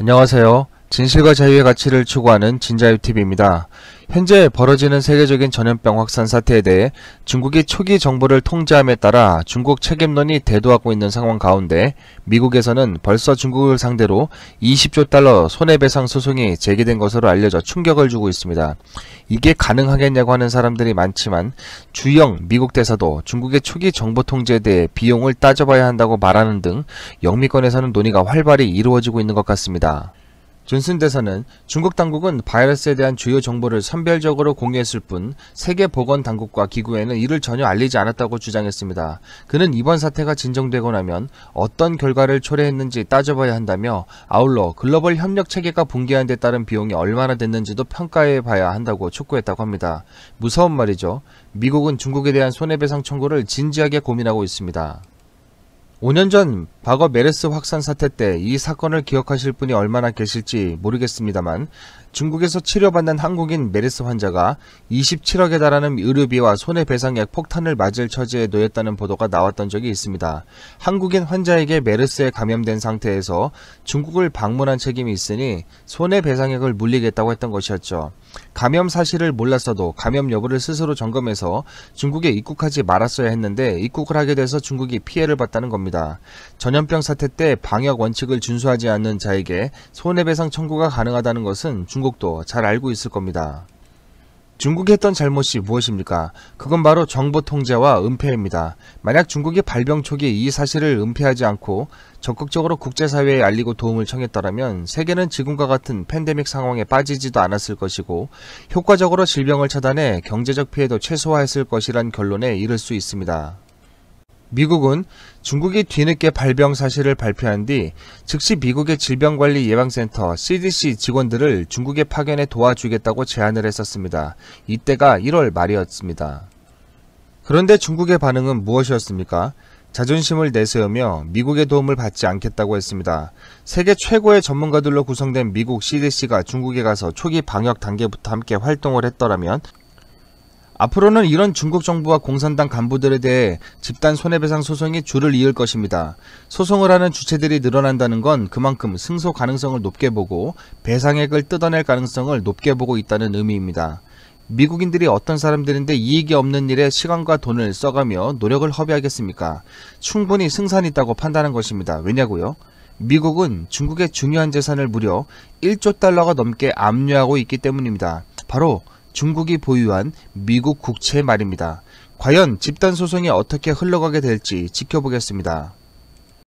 안녕하세요. 진실과 자유의 가치를 추구하는 진자유TV입니다. 현재 벌어지는 세계적인 전염병 확산 사태에 대해 중국이 초기 정보를 통제함에 따라 중국 책임론이 대두하고 있는 상황 가운데 미국에서는 벌써 중국을 상대로 20조 달러 손해배상 소송이 제기된 것으로 알려져 충격을 주고 있습니다. 이게 가능하겠냐고 하는 사람들이 많지만 주영 미국 대사도 중국의 초기 정보 통제에 대해 비용을 따져봐야 한다고 말하는 등 영미권에서는 논의가 활발히 이루어지고 있는 것 같습니다. 존슨 대사는 중국 당국은 바이러스에 대한 주요 정보를 선별적으로 공유했을 뿐 세계 보건 당국과 기구에는 이를 전혀 알리지 않았다고 주장했습니다. 그는 이번 사태가 진정되고 나면 어떤 결과를 초래했는지 따져봐야 한다며 아울러 글로벌 협력 체계가 붕괴한 데 따른 비용이 얼마나 됐는지도 평가해 봐야 한다고 촉구했다고 합니다. 무서운 말이죠. 미국은 중국에 대한 손해배상 청구를 진지하게 고민하고 있습니다. 5년 전 과거 메르스 확산 사태 때 이 사건을 기억하실 분이 얼마나 계실지 모르겠습니다만 중국에서 치료받는 한국인 메르스 환자가 27억에 달하는 의료비와 손해배상액 폭탄을 맞을 처지에 놓였다는 보도가 나왔던 적이 있습니다. 한국인 환자에게 메르스에 감염된 상태에서 중국을 방문한 책임이 있으니 손해배상액을 물리겠다고 했던 것이었죠. 감염 사실을 몰랐어도 감염 여부를 스스로 점검해서 중국에 입국하지 말았어야 했는데 입국을 하게 돼서 중국이 피해를 봤다는 겁니다. 전 전염병 사태 때 방역 원칙을 준수하지 않는 자에게 손해배상 청구가 가능하다는 것은 중국도 잘 알고 있을 겁니다. 중국이 했던 잘못이 무엇입니까? 그건 바로 정보 통제와 은폐입니다. 만약 중국이 발병 초기이 사실을 은폐하지 않고 적극적으로 국제사회에 알리고 도움을 청했더라면 세계는 지금과 같은 팬데믹 상황에 빠지지도 않았을 것이고 효과적으로 질병을 차단해 경제적 피해도 최소화했을 것이란 결론에 이를 수 있습니다. 미국은 중국이 뒤늦게 발병 사실을 발표한 뒤 즉시 미국의 질병관리 예방센터 CDC 직원들을 중국에 파견해 도와주겠다고 제안을 했었습니다. 이때가 1월 말이었습니다. 그런데 중국의 반응은 무엇이었습니까? 자존심을 내세우며 미국의 도움을 받지 않겠다고 했습니다. 세계 최고의 전문가들로 구성된 미국 CDC가 중국에 가서 초기 방역 단계부터 함께 활동을 했더라면 앞으로는 이런 중국 정부와 공산당 간부들에 대해 집단 손해배상 소송이 줄을 이을 것입니다. 소송을 하는 주체들이 늘어난다는 건 그만큼 승소 가능성을 높게 보고 배상액을 뜯어낼 가능성을 높게 보고 있다는 의미입니다. 미국인들이 어떤 사람들인데 이익이 없는 일에 시간과 돈을 써가며 노력을 허비하겠습니까? 충분히 승산이 있다고 판단한 것입니다. 왜냐고요? 미국은 중국의 중요한 재산을 무려 1조 달러가 넘게 압류하고 있기 때문입니다. 바로 중국이 보유한 미국 국채 말입니다. 과연 집단 소송이 어떻게 흘러가게 될지 지켜보겠습니다.